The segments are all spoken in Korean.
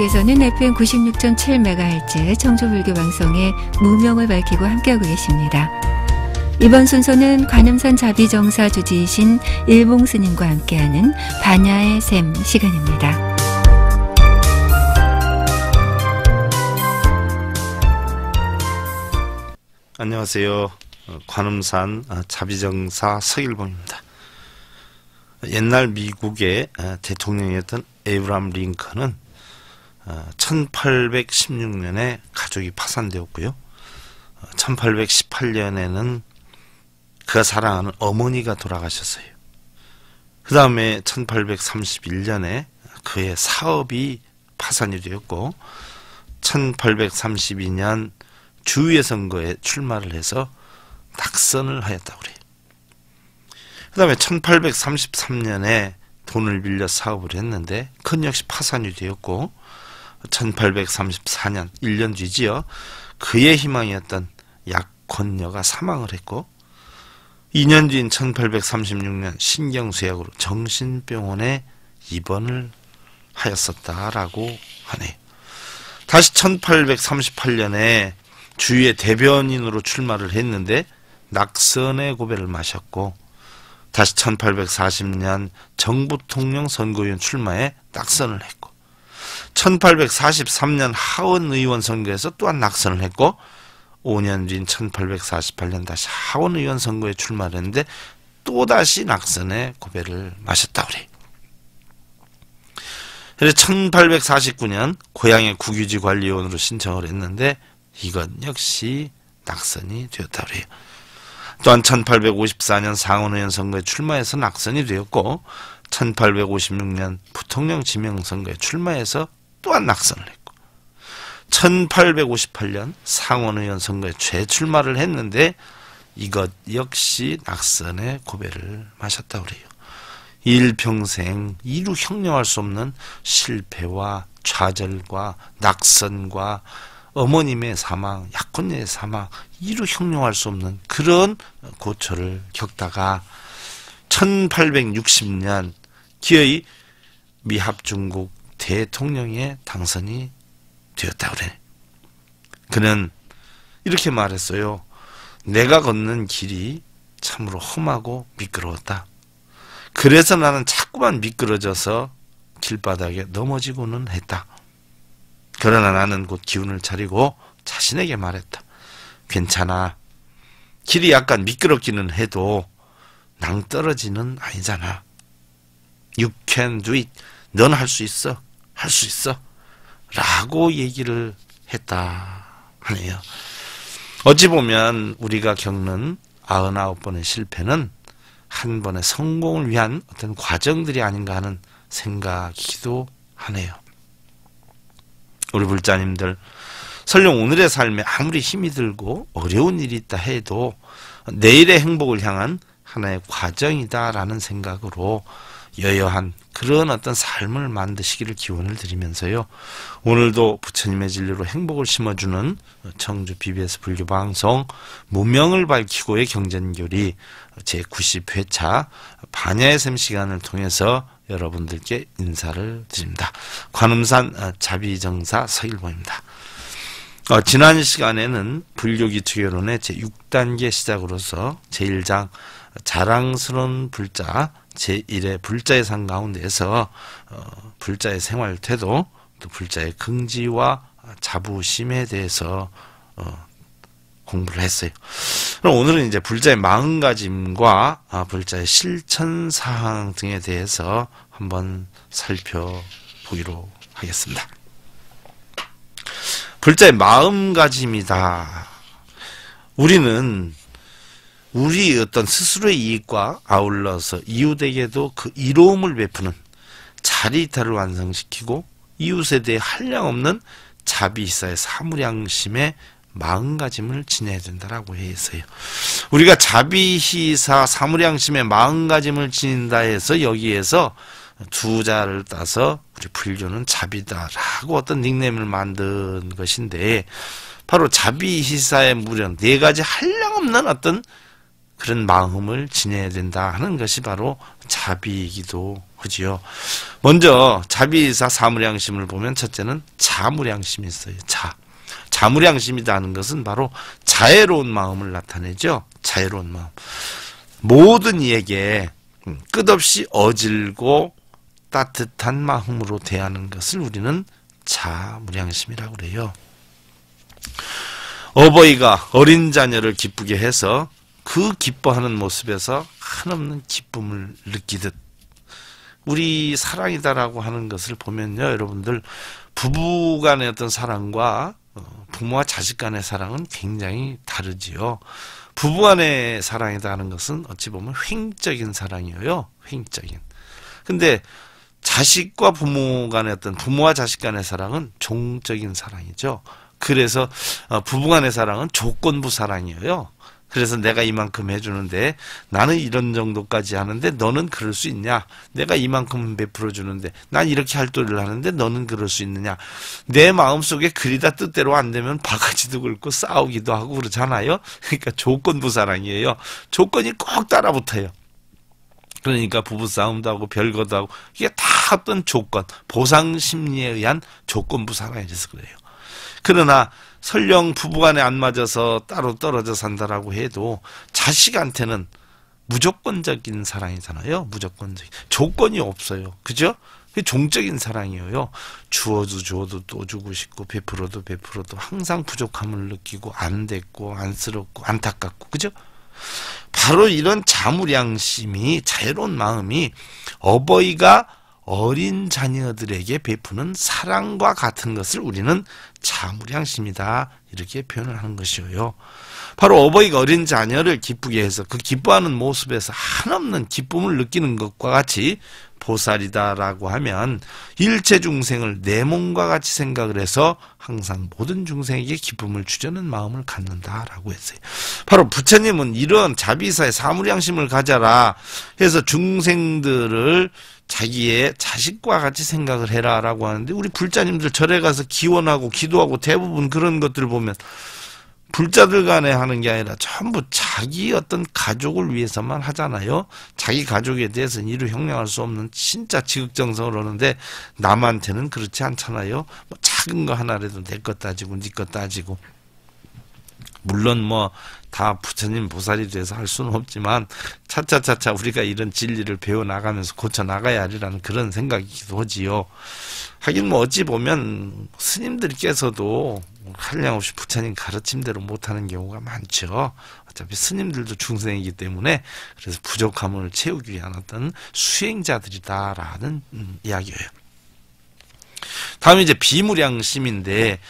여러분께서는 FM 96.7MHz 청조불교 방송의 무명을 밝히고 함께하고 계십니다. 이번 순서는 관음산 자비정사 주지이신 일봉스님과 함께하는 반야의 샘 시간입니다. 안녕하세요. 관음산 자비정사 서일봉입니다. 옛날 미국의 대통령이었던 에브람 링컨은 1816년에 아, 가족이 파산되었고요. 1818년에는 아, 그가 사랑하는 어머니가 돌아가셨어요. 그 다음에 1831년에 그의 사업이 파산이 되었고 1832년 주위의 선거에 출마를 해서 낙선을 하였다고 그래요. 그 다음에 1833년에 돈을 빌려 사업을 했는데 그건 역시 파산이 되었고 1834년 1년 뒤지요. 그의 희망이었던 약혼녀가 사망을 했고 2년 뒤인 1836년 신경쇠약으로 정신병원에 입원을 하였었다라고 하네 다시 1838년에 주위의 대변인으로 출마를 했는데 낙선의 고배를 마셨고 다시 1840년 정부통령 선거위원 출마에 낙선을 했고 1843년 하원 의원 선거에서 또한 낙선을 했고 5년 뒤인 1848년 다시 하원 의원 선거에 출마했는데 를 또다시 낙선에 고배를 마셨다 그래. 그래서 1849년 고향의 국유지 관리원으로 신청을 했는데 이건 역시 낙선이 되었다 그래요. 또한 1854년 상원의원 선거에 출마해서 낙선이 되었고 1856년 부통령 지명 선거에 출마해서 또한 낙선을 했고 1858년 상원의원 선거에 재출마를 했는데 이것 역시 낙선의 고배를 마셨다 고해요 일평생 이루 형용할 수 없는 실패와 좌절과 낙선과 어머님의 사망, 약혼녀의 사망 이루 형용할 수 없는 그런 고초를 겪다가 1860년 기어이 미합중국 대통령에 당선이 되었다고 그래. 그는 이렇게 말했어요. 내가 걷는 길이 참으로 험하고 미끄러웠다. 그래서 나는 자꾸만 미끄러져서 길바닥에 넘어지고는 했다. 그러나 나는 곧 기운을 차리고 자신에게 말했다. 괜찮아. 길이 약간 미끄럽기는 해도 낭떨어지는 아니잖아. You can do it. 넌 할 수 있어. 할수 있어. 라고 얘기를 했다 하네요. 어찌 보면 우리가 겪는 99번의 실패는 한 번의 성공을 위한 어떤 과정들이 아닌가 하는 생각이기도 하네요. 우리 불자님들, 설령 오늘의 삶에 아무리 힘이 들고 어려운 일이 있다 해도 내일의 행복을 향한 하나의 과정이다라는 생각으로 여여한 그런 어떤 삶을 만드시기를 기원을 드리면서요. 오늘도 부처님의 진리로 행복을 심어주는 청주 BBS 불교 방송 무명을 밝히고의 경전교리 제90회차 반야의 샘 시간을 통해서 여러분들께 인사를 드립니다. 관음산 자비정사 서일보입니다 어, 지난 시간에는 불교기초결론의 제6단계 시작으로서 제1장 자랑스러운 불자 제1의 불자의 삶 가운데에서 어, 불자의 생활 태도 또 불자의 긍지와 자부심에 대해서 어, 공부를 했어요. 그럼 오늘은 이제 불자의 마음가짐과 아, 불자의 실천 사항 등에 대해서 한번 살펴보기로 하겠습니다. 불자의 마음가짐이다. 우리는 우리 어떤 스스로의 이익과 아울러서 이웃에게도 그 이로움을 베푸는 자리이탈을 완성시키고 이웃에 대해 한량 없는 자비사의 사무량심에 마음가짐을 지내야 된다라고 해서요. 우리가 자비시사 사무량심에 마음가짐을 지닌다 해서 여기에서 두 자를 따서 우리 불교는 자비다라고 어떤 닉네임을 만든 것인데 바로 자비시사의 무려 네 가지 한량없는 어떤 그런 마음을 지내야 된다 하는 것이 바로 자비이기도 하지요. 먼저 자비사 사무량심을 보면 첫째는 자무량심이 있어요. 자. 자무량심이라는 것은 바로 자애로운 마음을 나타내죠. 자애로운 마음. 모든 이에게 음, 끝없이 어질고 따뜻한 마음으로 대하는 것을 우리는 자무량심이라고 그요 어버이가 어린 자녀를 기쁘게 해서 그 기뻐하는 모습에서 한없는 기쁨을 느끼듯 우리 사랑이다라고 하는 것을 보면요, 여러분들 부부 간의 어떤 사랑과 어, 부모와 자식 간의 사랑은 굉장히 다르지요. 부부 간의 사랑이다 하는 것은 어찌 보면 횡적인 사랑이에요. 횡적인. 근데 자식과 부모 간의 어떤 부모와 자식 간의 사랑은 종적인 사랑이죠. 그래서 어, 부부 간의 사랑은 조건부 사랑이에요. 그래서 내가 이만큼 해주는데 나는 이런 정도까지 하는데 너는 그럴 수 있냐? 내가 이만큼 베풀어 주는데 난 이렇게 할도를 하는데 너는 그럴 수 있느냐? 내 마음속에 그리다 뜻대로 안 되면 바가지도 긁고 싸우기도 하고 그러잖아요. 그러니까 조건부 사랑이에요. 조건이 꼭 따라붙어요. 그러니까 부부싸움도 하고 별거도 하고 이게 다 어떤 조건, 보상 심리에 의한 조건부 사랑이 돼서 그래요. 그러나 설령 부부간에 안 맞아서 따로 떨어져 산다라고 해도 자식한테는 무조건적인 사랑이잖아요. 무조건적 인 조건이 없어요. 그죠? 그 종적인 사랑이에요. 주어도 주어도 또 주고 싶고 베풀어도 베풀어도 항상 부족함을 느끼고 안 됐고 안쓰럽고 안타깝고 그죠? 바로 이런 자물양심이 자유로운 마음이 어버이가 어린 자녀들에게 베푸는 사랑과 같은 것을 우리는 자무량심이다 이렇게 표현을 하는 것이고요. 바로 어버이가 어린 자녀를 기쁘게 해서 그 기뻐하는 모습에서 한없는 기쁨을 느끼는 것과 같이 보살이다라고 하면 일체 중생을 내 몸과 같이 생각을 해서 항상 모든 중생에게 기쁨을 주려는 마음을 갖는다라고 했어요. 바로 부처님은 이런 자비사의 사물양심을 가져라 해서 중생들을 자기의 자식과 같이 생각을 해라라고 하는데 우리 불자님들 절에 가서 기원하고 기도하고 대부분 그런 것들 을 보면 불자들 간에 하는 게 아니라 전부 자기 어떤 가족을 위해서만 하잖아요. 자기 가족에 대해서는 이루 형량할 수 없는 진짜 지극정성을 하는데 남한테는 그렇지 않잖아요. 뭐 작은 거 하나라도 내 것 따지고 니것 네 따지고 물론 뭐 다 부처님 보살이 돼서 할 수는 없지만 차차차차 우리가 이런 진리를 배워 나가면서 고쳐 나가야 하리라는 그런 생각이기도 하지요. 하긴 뭐 어찌 보면 스님들께서도 한량없이 부처님 가르침대로 못하는 경우가 많죠. 어차피 스님들도 중생이기 때문에 그래서 부족함을 채우기 위한 어떤 수행자들이다라는 음, 이야기예요. 다음 이제 비무량심인데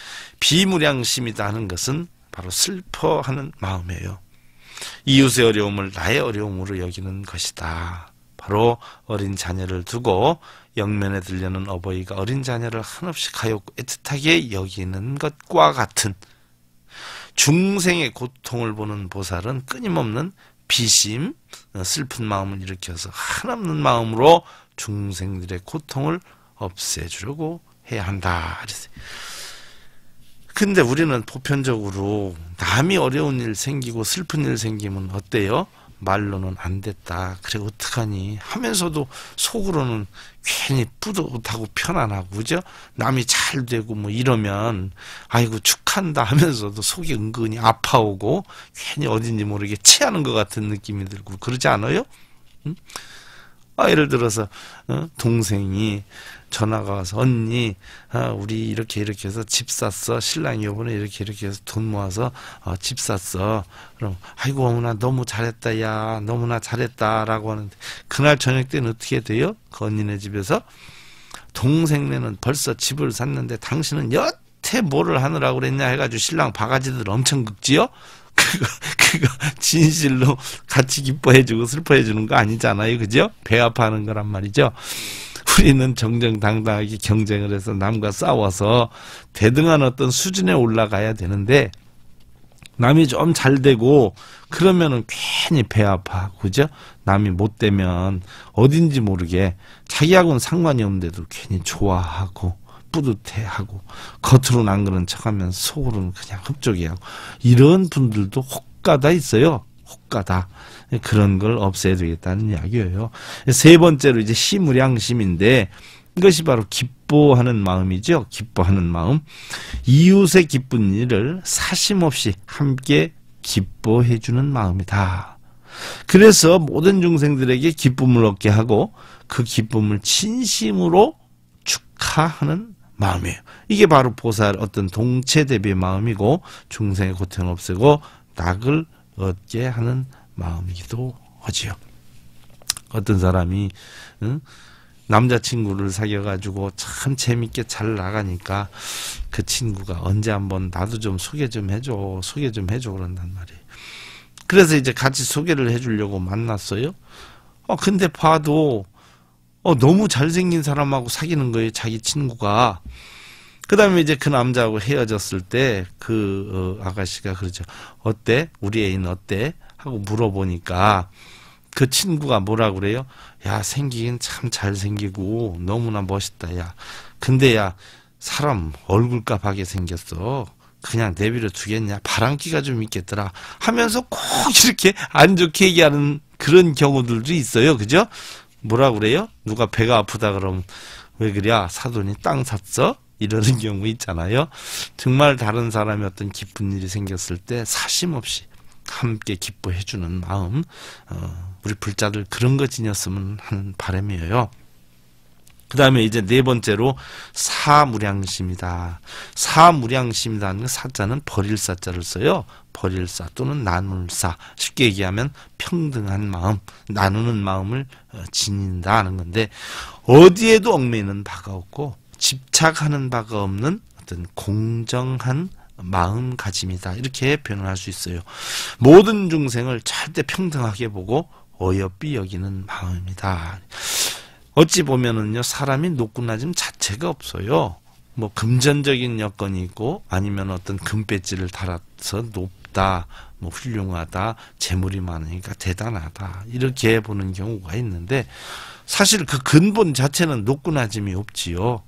비무량심이다 하는 것은 바로 슬퍼하는 마음이에요. 이웃의 어려움을 나의 어려움으로 여기는 것이다. 바로 어린 자녀를 두고 영면에 들려는 어버이가 어린 자녀를 한없이 가엾고 애틋하게 여기는 것과 같은 중생의 고통을 보는 보살은 끊임없는 비심, 어, 슬픈 마음을 일으켜서 한없는 마음으로 중생들의 고통을 없애주려고 해야 한다. 그랬어요. 근데 우리는 보편적으로 남이 어려운 일 생기고 슬픈 일 생기면 어때요? 말로는 안 됐다. 그래 어떡하니 하면서도 속으로는 괜히 뿌듯하고 편안하고 그죠? 남이 잘 되고 뭐 이러면 아이고 축한다 하면서도 속이 은근히 아파오고 괜히 어딘지 모르게 체하는 것 같은 느낌이 들고 그러지 않아요? 응? 아 예를 들어서 어? 동생이 전화가 와서 언니 아, 우리 이렇게 이렇게 해서 집 샀어 신랑이 요번에 이렇게 이렇게 해서 돈 모아서 어, 집 샀어 그럼 아이고 어머나 너무 잘했다 야 너무나 잘했다 라고 하는데 그날 저녁 때는 어떻게 돼요? 그 언니네 집에서 동생네는 벌써 집을 샀는데 당신은 여태 뭐를 하느라고 그랬냐 해가지고 신랑 바가지들 엄청 긁지요? 그거, 그거 진실로 같이 기뻐해주고 슬퍼해주는 거 아니잖아요. 그죠? 배 아파하는 거란 말이죠. 우리는 정정당당하게 경쟁을 해서 남과 싸워서 대등한 어떤 수준에 올라가야 되는데 남이 좀 잘 되고 그러면은 괜히 배 아파 그죠? 남이 못 되면 어딘지 모르게 자기하고는 상관이 없는데도 괜히 좋아하고 뿌듯해하고 겉으로는 안 그런 척하면 속으로는 그냥 흡족이하고 이런 분들도 혹가다 있어요. 혹가다 그런 걸 없애야 되겠다는 이야기예요. 세 번째로 이제 시무량심인데 이것이 바로 기뻐하는 마음이죠. 기뻐하는 마음. 이웃의 기쁜 일을 사심없이 함께 기뻐해 주는 마음이다. 그래서 모든 중생들에게 기쁨을 얻게 하고 그 기쁨을 진심으로 축하하는 마음이에요. 이게 바로 보살 어떤 동체 대비 마음이고 중생의 고통을 없애고 낙을 얻게 하는 마음이기도 하지요. 어떤 사람이 응? 남자친구를 사귀어가지고 참 재밌게 잘 나가니까 그 친구가 언제 한번 나도 좀 소개 좀 해줘 소개 좀 해줘 그런단 말이에요. 그래서 이제 같이 소개를 해주려고 만났어요. 어 근데 봐도 어 너무 잘생긴 사람하고 사귀는 거예요 자기 친구가. 그다음에 이제 그 남자하고 헤어졌을 때그 어, 아가씨가 그러죠. 어때? 우리 애인 어때? 하고 물어보니까 그 친구가 뭐라 그래요? 야 생기긴 참 잘생기고 너무나 멋있다 야 근데 야 사람 얼굴값하게 생겼어 그냥 내비려 두겠냐 바람기가 좀 있겠더라 하면서 꼭 이렇게 안 좋게 얘기하는 그런 경우들도 있어요 그죠? 뭐라 그래요? 누가 배가 아프다 그러면 왜 그래 아, 사돈이 땅 샀어? 이러는 경우 있잖아요. 정말 다른 사람이 어떤 기쁜 일이 생겼을 때 사심없이 함께 기뻐해 주는 마음 어, 우리 불자들 그런 거 지녔으면 하는 바람이에요. 그 다음에 이제 네 번째로 사무량심이다. 사무량심이라는 사자는 버릴 사자를 써요. 버릴 사 또는 나눌 사. 쉽게 얘기하면 평등한 마음, 나누는 마음을 어, 지닌다는 건데 어디에도 얽매이는 바가 없고 집착하는 바가 없는 어떤 공정한 마음가짐이다. 이렇게 표현할 수 있어요. 모든 중생을 절대 평등하게 보고 어여삐 여기는 마음이다. 어찌 보면은요, 사람이 높고 낮음 자체가 없어요. 뭐, 금전적인 여건이 있고, 아니면 어떤 금배지를 달아서 높다, 뭐, 훌륭하다, 재물이 많으니까 대단하다. 이렇게 보는 경우가 있는데, 사실 그 근본 자체는 높고낮음이 없지요.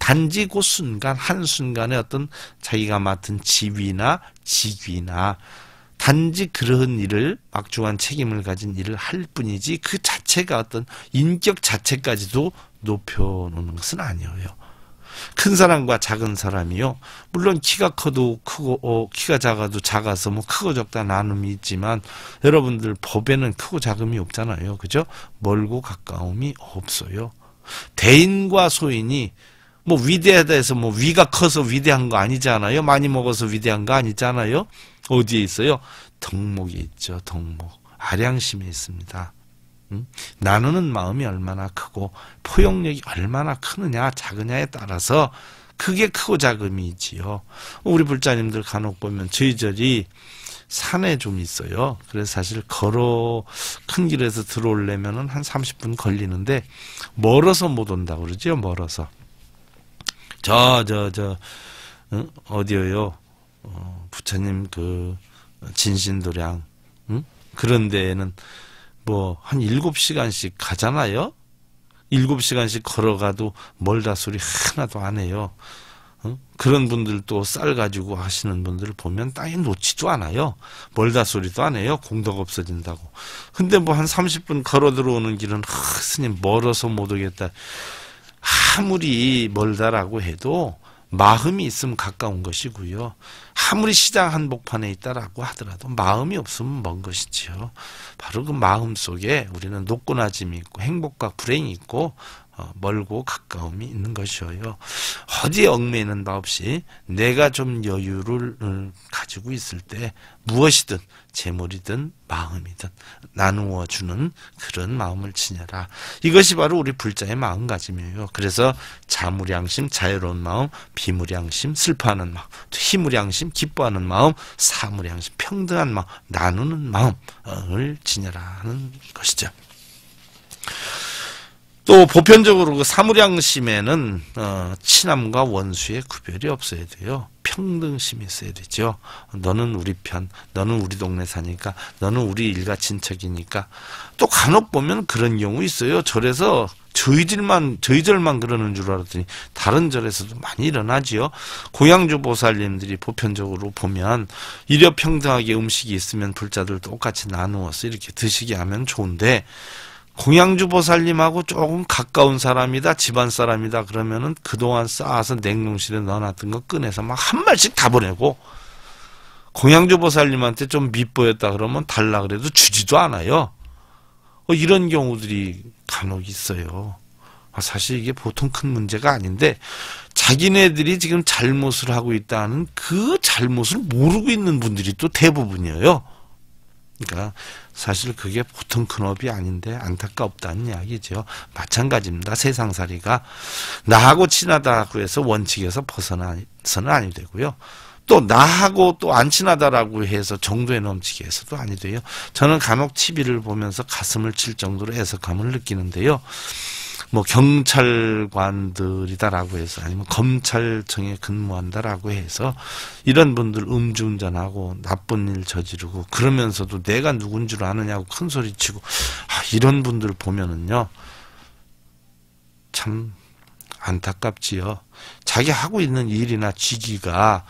단지 그 순간 한순간에 어떤 자기가 맡은 지위나 직위나 단지 그런 일을 막중한 책임을 가진 일을 할 뿐이지 그 자체가 어떤 인격 자체까지도 높여놓는 것은 아니에요. 큰 사람과 작은 사람이요. 물론 키가 커도 크고 어, 키가 작아도 작아서 뭐 크고 적다 나눔이 있지만 여러분들 법에는 크고 작음이 없잖아요. 그죠? 멀고 가까움이 없어요. 대인과 소인이 뭐 위대하다 해서 뭐 위가 커서 위대한 거 아니잖아요. 많이 먹어서 위대한 거 아니잖아요. 어디에 있어요? 덕목이 있죠. 덕목. 아량심이 있습니다. 음? 나누는 마음이 얼마나 크고 포용력이 얼마나 크느냐 작으냐에 따라서 크게 크고 작음이지요. 우리 불자님들 간혹 보면 저희절이 산에 좀 있어요. 그래서 사실 걸어 큰 길에서 들어오려면 한 30분 걸리는데 멀어서 못 온다고 그러죠. 멀어서. 저, 저, 저, 응? 어디요? 어, 부처님 그, 진신도량, 응? 그런 데에는 뭐, 한 일곱 시간씩 가잖아요? 일곱 시간씩 걸어가도 멀다 소리 하나도 안 해요. 응? 그런 분들 도쌀 가지고 하시는 분들을 보면 땅에 놓지도 않아요. 멀다 소리도 안 해요. 공덕 없어진다고. 근데 뭐한 30분 걸어 들어오는 길은 아, 스님 멀어서 못 오겠다. 아무리 멀다라고 해도 마음이 있으면 가까운 것이고요. 아무리 시장 한복판에 있다라고 하더라도 마음이 없으면 먼 것이지요. 바로 그 마음 속에 우리는 높고낮음이 있고 행복과 불행이 있고 어, 멀고 가까움이 있는 것이어요. 어디 얽매이는 다 없이 내가 좀 여유를 어, 가지고 있을 때 무엇이든 재물이든 마음이든 나누어 주는 그런 마음을 지녀라. 이것이 바로 우리 불자의 마음가짐이에요. 그래서 자무량심, 자유로운 마음, 비무량심, 슬퍼하는 마음, 희무량심, 기뻐하는 마음, 사무량심, 평등한 마음, 나누는 마음을 지녀라 하는 것이죠. 또 보편적으로 그 사무량심에는 어, 친함과 원수의 구별이 없어야 돼요. 평등심이 있어야 되죠. 너는 우리 편, 너는 우리 동네 사니까, 너는 우리 일가 친척이니까. 또 간혹 보면 그런 경우 있어요. 절에서 저희들만 저희들만 그러는 줄 알았더니 다른 절에서도 많이 일어나지요. 고향주 보살님들이 보편적으로 보면 이려 평등하게 음식이 있으면 불자들 똑같이 나누어서 이렇게 드시게 하면 좋은데 공양주보살님하고 조금 가까운 사람이다 집안 사람이다 그러면은 그동안 쌓아서 냉동실에 넣어놨던 거 꺼내서 막 한 말씩 다 보내고 공양주보살님한테 좀 밉보였다 그러면 달라 그래도 주지도 않아요 어, 이런 경우들이 간혹 있어요 아, 사실 이게 보통 큰 문제가 아닌데 자기네들이 지금 잘못을 하고 있다는 그 잘못을 모르고 있는 분들이 또 대부분이에요 그러니까 사실 그게 보통 큰업이 아닌데 안타깝다는 이야기죠. 마찬가지입니다. 세상살이가 나하고 친하다고 해서 원칙에서 벗어나서는 아니 되고요. 또 나하고 또 안 친하다라고 해서 정도에 넘치게 해서도 아니 돼요. 저는 간혹 TV를 보면서 가슴을 칠 정도로 해석함을 느끼는데요. 뭐 경찰관들이다라고 해서 아니면 검찰청에 근무한다라고 해서 이런 분들 음주운전하고 나쁜 일 저지르고 그러면서도 내가 누군 줄 아느냐고 큰 소리 치고 아, 이런 분들 보면은요 참 안타깝지요. 자기 하고 있는 일이나 직위가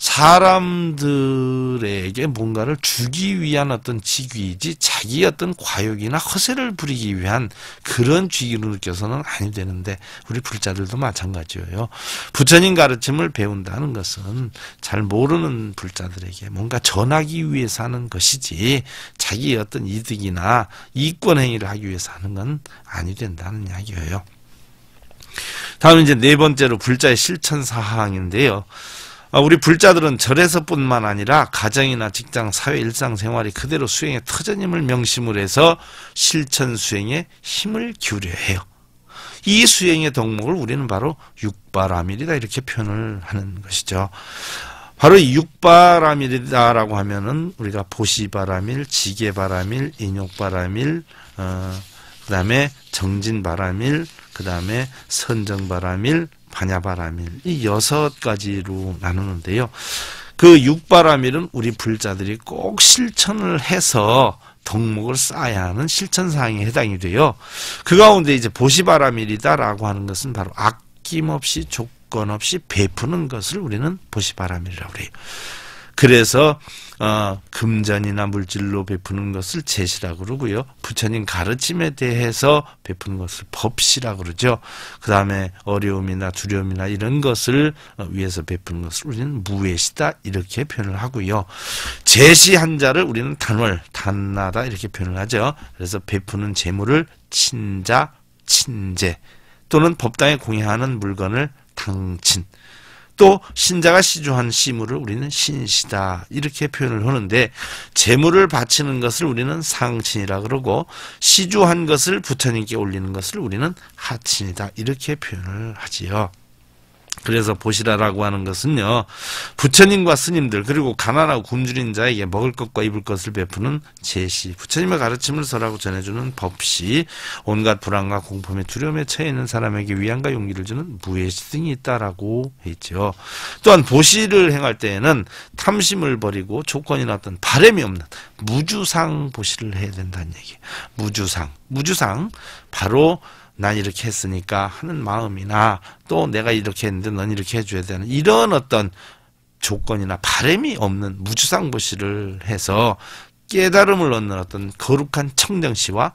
사람들에게 뭔가를 주기 위한 어떤 직위이지 자기 어떤 과욕이나 허세를 부리기 위한 그런 직위로 느껴서는 아니 되는데 우리 불자들도 마찬가지예요. 부처님 가르침을 배운다는 것은 잘 모르는 불자들에게 뭔가 전하기 위해서 하는 것이지 자기의 어떤 이득이나 이권 행위를 하기 위해서 하는 건 아니 된다는 이야기예요. 다음 이제 네 번째로 불자의 실천 사항인데요. 아, 우리 불자들은 절에서뿐만 아니라 가정이나 직장, 사회 일상생활이 그대로 수행의 터전임을 명심을 해서 실천 수행에 힘을 기울여 해요. 이 수행의 덕목을 우리는 바로 육바라밀이다 이렇게 표현을 하는 것이죠. 바로 이 육바라밀이다라고 하면은 우리가 보시바라밀, 지게바라밀, 인욕바라밀, 어, 그다음에 정진바라밀, 그다음에 선정바라밀, 반야바라밀 이 여섯 가지로 나누는데요. 그 육바라밀은 우리 불자들이 꼭 실천을 해서 덕목을 쌓아야 하는 실천사항에 해당이 돼요. 그 가운데 이제 보시바라밀이다라고 하는 것은 바로 아낌없이 조건 없이 베푸는 것을 우리는 보시바라밀이라고 그래요. 그래서 어, 금전이나 물질로 베푸는 것을 제시라고 그러고요. 부처님 가르침에 대해서 베푸는 것을 법시라고 그러죠. 그 다음에 어려움이나 두려움이나 이런 것을 어, 위해서 베푸는 것을 우리는 무외시다 이렇게 표현을 하고요. 제시한 자를 우리는 단월, 단나다 이렇게 표현을 하죠. 그래서 베푸는 재물을 친자, 친재 또는 법당에 공양하는 물건을 당친 또 신자가 시주한 시물을 우리는 신시다 이렇게 표현을 하는데 재물을 바치는 것을 우리는 상친이라 그러고 시주한 것을 부처님께 올리는 것을 우리는 하친이다 이렇게 표현을 하지요. 그래서 보시라라고 하는 것은요. 부처님과 스님들 그리고 가난하고 굶주린 자에게 먹을 것과 입을 것을 베푸는 제시 부처님의 가르침을 서라고 전해주는 법시 온갖 불안과 공포며 두려움에 처해 있는 사람에게 위안과 용기를 주는 무예시 등이 있다라고 했죠. 또한 보시를 행할 때에는 탐심을 버리고 조건이나 어떤 바램이 없는 무주상 보시를 해야 된다는 얘기 무주상 무주상 바로 난 이렇게 했으니까 하는 마음이나 또 내가 이렇게 했는데 넌 이렇게 해줘야 되는 이런 어떤 조건이나 바램이 없는 무주상보시를 해서 깨달음을 얻는 어떤 거룩한 청정시와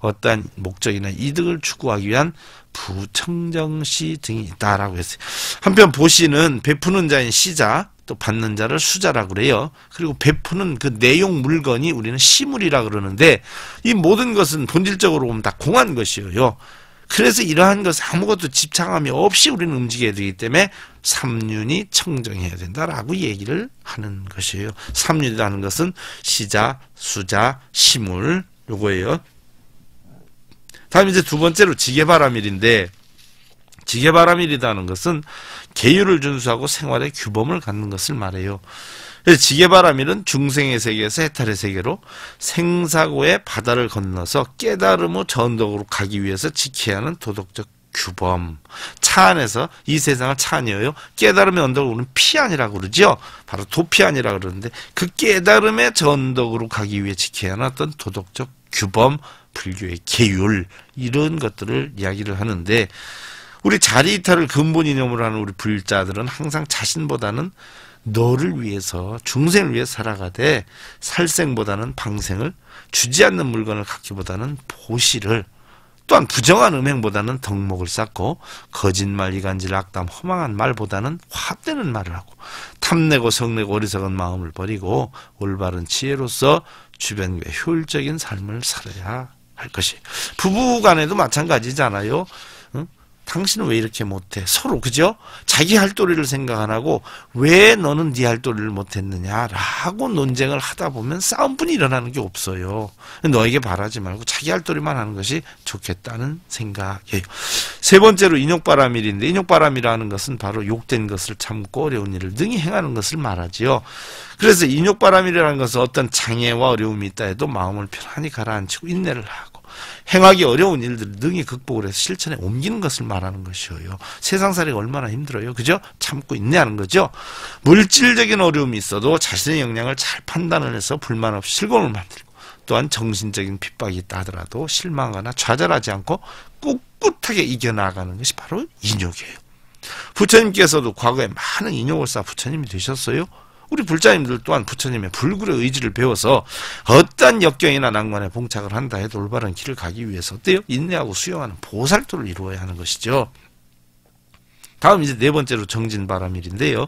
어떠한 목적이나 이득을 추구하기 위한 부청정시 등이 있다라고 했어요. 한편 보시는 베푸는 자인 시자 또 받는 자를 수자라고 그래요. 그리고 베푸는 그 내용 물건이 우리는 시물이라 그러는데 이 모든 것은 본질적으로 보면 다 공한 것이에요. 그래서 이러한 것을 아무것도 집착함이 없이 우리는 움직여야 되기 때문에 삼륜이 청정해야 된다라고 얘기를 하는 것이에요. 삼륜이라는 것은 시자, 수자, 시물 요거예요. 다음 이제 두 번째로 지게바람일인데 지게바람일이라는 것은 계율을 준수하고 생활의 규범을 갖는 것을 말해요. 그래서 지게바람일은 중생의 세계에서 해탈의 세계로 생사고의 바다를 건너서 깨달음의 전덕으로 가기 위해서 지켜야 하는 도덕적 규범. 차 안에서 이 세상을 차 아니에요. 깨달음의 언덕을 우리는 피안이라고 그러죠. 바로 도피안이라 고 그러는데 그 깨달음의 전덕으로 가기 위해 지켜야 하는 어떤 도덕적 규범, 불교의 계율 이런 것들을 이야기를 하는데 우리 자리 이탈을 근본 이념으로 하는 우리 불자들은 항상 자신보다는 너를 위해서 중생을 위해 살아가되 살생보다는 방생을 주지 않는 물건을 갖기보다는 보시를 또한 부정한 음행보다는 덕목을 쌓고 거짓말, 이간질, 악담, 허망한 말보다는 화되는 말을 하고 탐내고 성내고 어리석은 마음을 버리고 올바른 지혜로서 주변과 효율적인 삶을 살아야 할 것이 부부간에도 마찬가지잖아요. 당신은 왜 이렇게 못해? 서로 그죠? 자기 할 도리를 생각 안 하고 왜 너는 네 할 도리를 못했느냐라고 논쟁을 하다 보면 싸움뿐이 일어나는 게 없어요. 너에게 바라지 말고 자기 할 도리만 하는 것이 좋겠다는 생각이에요. 세 번째로 인욕바람일인데 인욕바람이라는 것은 바로 욕된 것을 참고 어려운 일을 능히 행하는 것을 말하지요. 그래서 인욕바람이라는 것은 어떤 장애와 어려움이 있다 해도 마음을 편안히 가라앉히고 인내를 하고 행하기 어려운 일들을 능히 극복을 해서 실천에 옮기는 것을 말하는 것이에요. 세상살이가 얼마나 힘들어요. 그죠? 참고 인내하는 거죠. 물질적인 어려움이 있어도 자신의 역량을 잘 판단을 해서 불만 없이 실거을 만들고 또한 정신적인 핍박이 있다 하더라도 실망하거나 좌절하지 않고 꿋꿋하게 이겨나가는 것이 바로 인욕이에요. 부처님께서도 과거에 많은 인욕을 쌓아 부처님이 되셨어요. 우리 불자님들 또한 부처님의 불굴의 의지를 배워서 어떤 역경이나 난관에 봉착을 한다 해도 올바른 길을 가기 위해서 어때요? 인내하고 수용하는 보살도를 이루어야 하는 것이죠. 다음 이제 네 번째로 정진바람일인데요.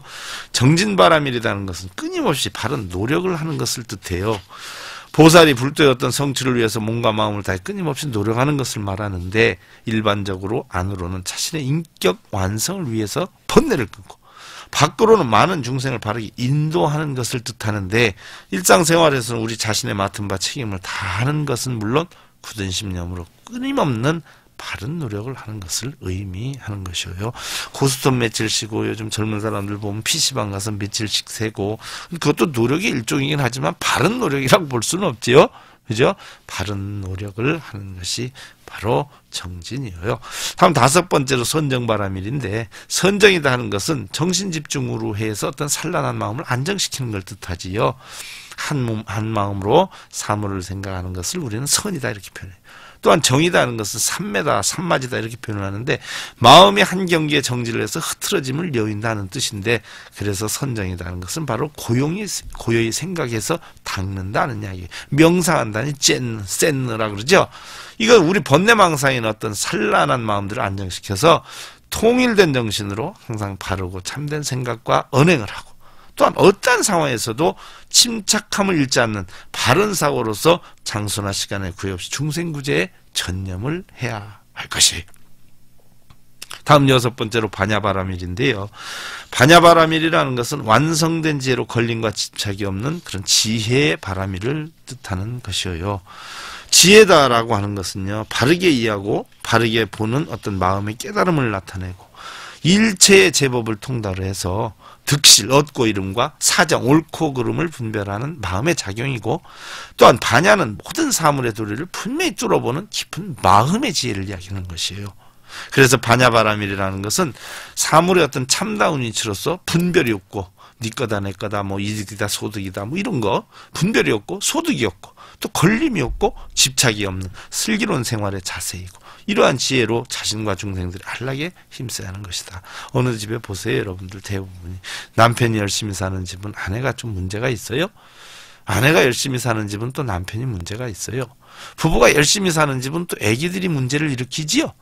정진바람일이라는 것은 끊임없이 바른 노력을 하는 것을 뜻해요. 보살이 불도의 어떤 성취를 위해서 몸과 마음을 다해 끊임없이 노력하는 것을 말하는데 일반적으로 안으로는 자신의 인격 완성을 위해서 번뇌를 끊고 밖으로는 많은 중생을 바르게 인도하는 것을 뜻하는데 일상생활에서는 우리 자신의 맡은 바 책임을 다하는 것은 물론 굳은 심념으로 끊임없는 바른 노력을 하는 것을 의미하는 것이에요. 고스톱 며칠 쉬고 요즘 젊은 사람들 보면 PC방 가서 며칠씩 세고 그것도 노력의 일종이긴 하지만 바른 노력이라고 볼 수는 없지요. 그죠? 바른 노력을 하는 것이 바로 정진이에요. 다음 다섯 번째로 선정바람일인데 선정이다 하는 것은 정신집중으로 해서 어떤 산란한 마음을 안정시키는 걸 뜻하지요. 한, 몸, 한 마음으로 사물을 생각하는 것을 우리는 선이다 이렇게 표현해요. 또한 정이다는 것은 산매다산맞이다 이렇게 표현을 하는데 마음이 한 경기에 정지를 해서 흐트러짐을 여인다는 뜻인데 그래서 선정이다는 것은 바로 고용이 고요히 생각해서 닦는다는 이야기. 명상한다는 젠, 센느라 그러죠. 이건 우리 번뇌망상인 어떤 산란한 마음들을 안정시켜서 통일된 정신으로 항상 바르고 참된 생각과 언행을 하고 또한 어떠한 상황에서도 침착함을 잃지 않는 바른 사고로서 장소나 시간에 구애 없이 중생구제에 전념을 해야 할 것이 다음 여섯 번째로 반야바라밀인데요. 반야바라밀이라는 것은 완성된 지혜로 걸림과 집착이 없는 그런 지혜의 바라밀을 뜻하는 것이어요. 지혜다라고 하는 것은요. 바르게 이해하고 바르게 보는 어떤 마음의 깨달음을 나타내고 일체의 제법을 통달 해서 득실, 얻고 이름과 사정, 옳고 그름을 분별하는 마음의 작용이고 또한 반야는 모든 사물의 도리를 분명히 뚫어보는 깊은 마음의 지혜를 이야기하는 것이에요. 그래서 반야바람일이라는 것은 사물의 어떤 참다운 위치로서 분별이 없고 니네 거다 내 거다 뭐 이득이다 소득이다 뭐 이런 거 분별이 없고 소득이 없고 또 걸림이 없고 집착이 없는 슬기로운 생활의 자세이고 이러한 지혜로 자신과 중생들이 안락에 힘써야 하는 것이다. 어느 집에 보세요 여러분들 대부분이 남편이 열심히 사는 집은 아내가 좀 문제가 있어요. 아내가 열심히 사는 집은 또 남편이 문제가 있어요. 부부가 열심히 사는 집은 또 애기들이 문제를 일으키지요.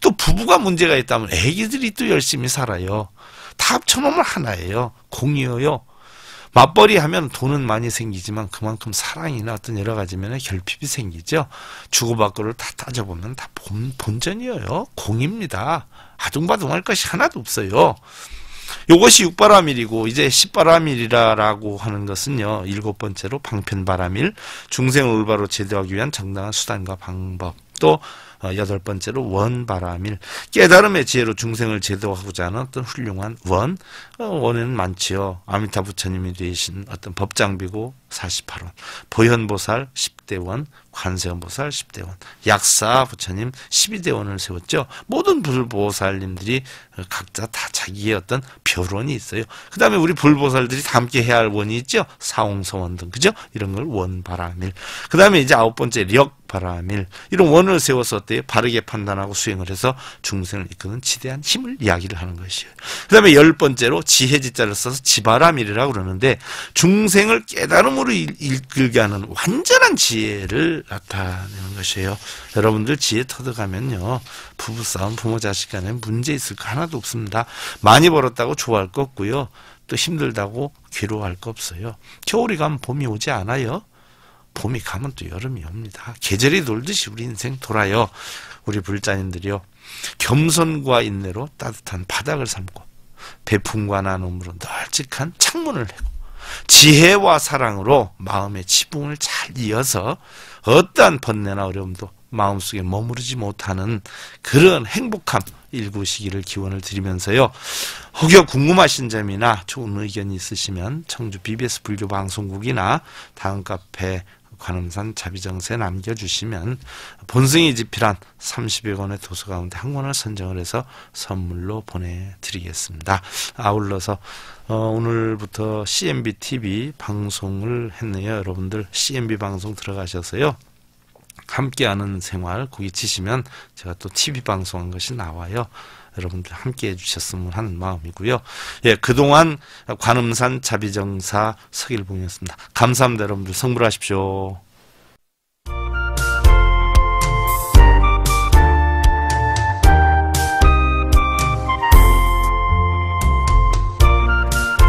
또 부부가 문제가 있다면 애기들이 또 열심히 살아요. 다 합쳐놓으면 하나예요. 공이어요. 맞벌이 하면 돈은 많이 생기지만 그만큼 사랑이나 어떤 여러 가지 면에 결핍이 생기죠. 주고받고를 다 따져보면 다 본, 본전이에요. 공입니다. 아둥바둥할 것이 하나도 없어요. 요것이 육바라밀이고 이제 십바라밀이라고 하는 것은요. 일곱 번째로 방편바람일 중생을 올바로 제도하기 위한 정당한 수단과 방법 또 어, 여덟 번째로 원바람일 깨달음의 지혜로 중생을 제도하고자 하는 어떤 훌륭한 원 어, 원에는 많지요 아미타 부처님이 되신 어떤 법장비고 48원 보현보살 10대원 관세음보살 10대원 약사 부처님 12대원을 세웠죠 모든 불보살님들이 어, 각자 다 자기의 어떤 별원이 있어요 그 다음에 우리 불보살들이 다 함께 해야 할 원이 있죠 사홍서원 등 그죠 이런 걸 원바람일 그 다음에 이제 아홉 번째 력 바람일 이런 원을 세워서 때 바르게 판단하고 수행을 해서 중생을 이끄는 지대한 힘을 이야기를 하는 것이에요. 그 다음에 열 번째로 지혜지자를 써서 지바람일이라고 그러는데 중생을 깨달음으로 이끌게 하는 완전한 지혜를 나타내는 것이에요. 여러분들 지혜 터득하면요. 부부싸움, 부모 자식 간에 문제 있을 거 하나도 없습니다. 많이 벌었다고 좋아할 거 없고요. 또 힘들다고 괴로워할 거 없어요. 겨울이 가면 봄이 오지 않아요. 봄이 가면 또 여름이 옵니다. 계절이 돌듯이 우리 인생 돌아요. 우리 불자님들이요. 겸손과 인내로 따뜻한 바닥을 삼고 배풍과 나눔으로 널찍한 창문을 내고 지혜와 사랑으로 마음의 지붕을 잘 이어서 어떠한 번뇌나 어려움도 마음속에 머무르지 못하는 그런 행복함 일구시기를 기원을 드리면서요. 혹여 궁금하신 점이나 좋은 의견이 있으시면 청주 BBS 불교 방송국이나 다음 카페 관음산 자비정세 남겨주시면 본승이 집필한 30여 권의 도서 가운데 한 권을 선정을 해서 선물로 보내드리겠습니다. 아울러서 어, 오늘부터 CMB TV 방송을 했네요. 여러분들 CMB 방송 들어가셔서요. 함께하는 생활 거기 치시면 제가 또 TV 방송한 것이 나와요. 여러분들 함께 해주셨으면 하는 마음이고요. 예, 그동안 관음산 자비정사 서일봉이었습니다. 감사합니다, 여러분들. 성불하십시오.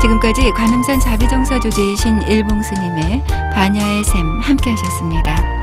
지금까지 관음산 자비정사 조지이신 일봉스님의 반야의 샘 함께 하셨습니다.